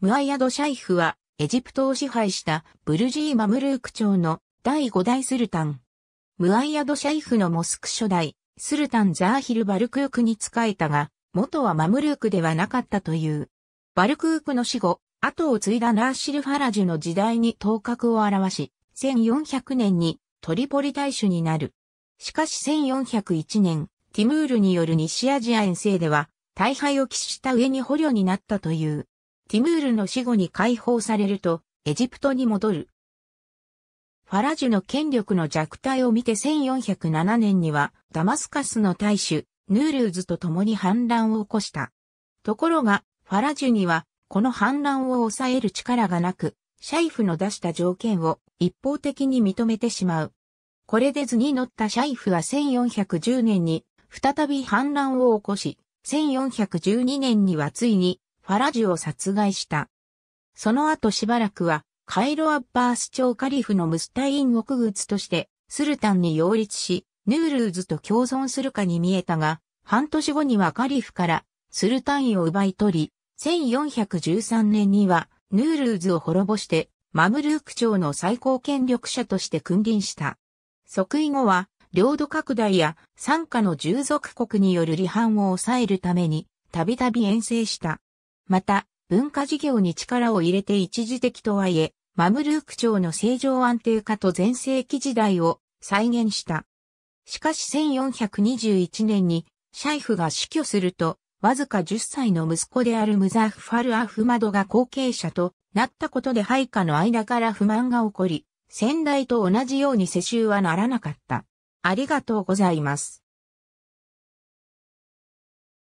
ムアイアド・シャイフは、エジプトを支配したブルジー・マムルーク朝の第5代スルタン。ムアイアド・シャイフのモスク初代、スルタン・ザーヒル・バルクークに仕えたが、元はマムルークではなかったという。バルクークの死後、後を継いだナーシル・ファラジュの時代に頭角を現し、1400年にトリポリ大主になる。しかし1401年、ティムールによる西アジア遠征では、大敗を喫した上に捕虜になったという。ティムールの死後に解放されると、エジプトに戻る。ファラジュの権力の弱体を見て1407年には、ダマスカスの大主、ヌールーズと共に反乱を起こした。ところが、ファラジュには、この反乱を抑える力がなく、シャイフの出した条件を一方的に認めてしまう。これで図に乗ったシャイフは1410年に再び反乱を起こし、1412年にはついにファラジュを殺害した。その後しばらくは、カイロ・アッバース朝カリフのムスタイン国靴として、スルタンに擁立し、ヌールーズと共存するかに見えたが、半年後にはカリフからスルタン位を奪い取り、1413年にはヌールーズを滅ぼして、マムルーク朝の最高権力者として君臨した。即位後は、領土拡大や参加の従属国による離反を抑えるために、たびたび遠征した。また、文化事業に力を入れて一時的とはいえ、マムルーク朝の正常安定化と前世紀時代を再現した。しかし1421年に、シャイフが死去すると、わずか10歳の息子であるムザファル・アフマドが後継者となったことで配下の間から不満が起こり、先代と同じように世襲はならなかった。ありがとうございます。